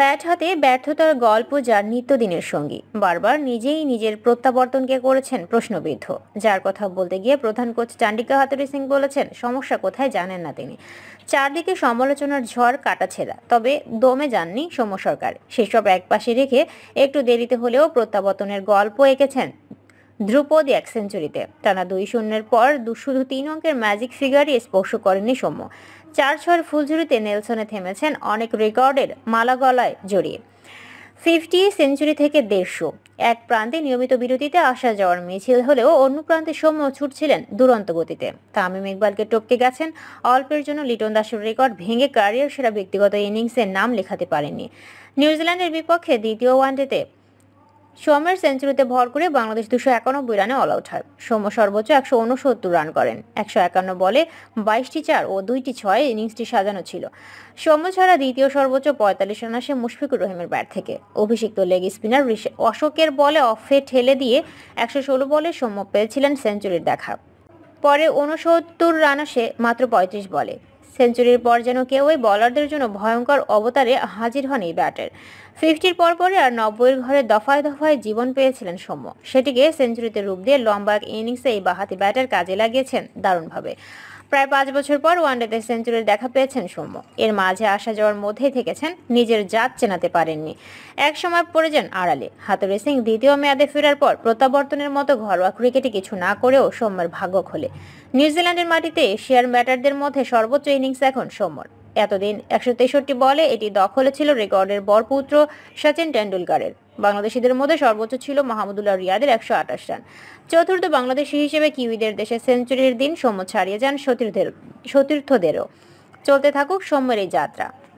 bat হাতে ব্যর্থতার গল্প যার নিত্যদিনের সঙ্গী বারবার নিজেই নিজের প্রত্যাবর্তনকে করেছেন প্রশ্নবিদ্ধ যার কথা বলতে গিয়ে প্রধান কোচ চান্ডিকা হাতুরি সিং বলেছেন সমস্যা কোথায় জানেন না তিনি চারদিকে সমালোচনার ঝড় কাটাছেড়া তবে দমে যাননি সৌম্য সরকার সেসব একপাশে রেখে একটু দেরিতে হলেও প্রত্যাবর্তনের গল্প এঁকেছেন ধ্রুপদী এক সেঞ্চুরিতে টানা দুই শূন্যের পর শুধু তিন অঙ্কের ম্যাজিক ফিগারই স্পর্শ করেনি সৌম্য চার ছয়ের ফুলঝুরিতে নেলসনে থেমেছেন অনেক রেকর্ডের মালা গলায় জড়িয়ে ফিফটি সেঞ্চুরি থেকে দেড়শো এক প্রান্তে নিয়মিত বিরতিতে আসা যাওয়ার মিছিল হলেও অন্য প্রান্তে সৌম্য ছুটছিলেন দুরন্ত গতিতে তামিম ইকবালকে টপকে গেছেন অল্পের জন্য লিটন দাসের রেকর্ড ভেঙে কারিয়ার সেরা ব্যক্তিগত ইনিংসের নাম লেখাতে পারেননি নিউজিল্যান্ডের বিপক্ষে দ্বিতীয় ওয়ানডেতে সৌম্যের সেঞ্চুরিতে ভর করে বাংলাদেশ দুশো একানব্বই রানে অল আউট হয় সৌম্য সর্বোচ্চ একশো উনসত্তর রান করেন একশো একান্ন বলে বাইশটি চার ও দুইটি ছয় ইনিংসটি সাজানো ছিল সৌম্য ছাড়া দ্বিতীয় সর্বোচ্চ পঁয়তাল্লিশ রান আসে মুশফিকুর রহিমের ব্যাট থেকে অভিষিক্ত লেগ স্পিনার অশোকের বলে অফে ঠেলে দিয়ে একশো ষোলো বলে সৌম্য পেয়েছিলেন সেঞ্চুরির দেখা পরে উনসত্তর রান আসে মাত্র পঁয়ত্রিশ বলে সেঞ্চুরির পর যেন কেউই বলারদের জন্য ভয়ঙ্কর অবতারে হাজির হন এই ব্যাটের ফিফটির পরপরই আর নব্বইয়ের ঘরে দফায় দফায় জীবন পেয়েছিলেন সৌম্য সেটিকে সেঞ্চুরিতে রূপ দিয়ে লম্বা এক ইনিংসে এই বাহাতি ব্যাটার কাজে লাগিয়েছেন দারুণভাবে প্রায় পাঁচ বছর পর ওয়ানডেতে সেঞ্চুরির দেখা পেয়েছেন সৌম্য এর মাঝে আসা যাওয়ার মধ্যেই থেকেছেন নিজের জাত চেনাতে পারেননি এক সময় পড়ে যান আড়ালে হাতুরে সিং দ্বিতীয় মেয়াদে ফেরার পর প্রত্যাবর্তনের মতো ঘরোয়া ক্রিকেটে কিছু না করেও সৌম্যের ভাগ্য খোলে নিউজিল্যান্ডের মাটিতে এশিয়ার ব্যাটারদের মধ্যে সর্বোচ্চ ইনিংস এখন সৌম্যর এতদিন একশো তেষট্টি বলে এটি দখলে ছিল রেকর্ডের বরপুত্র সচিন টেন্ডুলকারের বাংলাদেশিদের মধ্যে সর্বোচ্চ ছিল মাহমুদুল্লাহ রিয়াদের একশো আঠাশ রান চতুর্থ বাংলাদেশি হিসেবে কিউইদের দেশে সেঞ্চুরির দিন সম্য ছাড়িয়ে যান সতীর্থের সতীর্থদেরও চলতে থাকুক সৌম্যের এই যাত্রা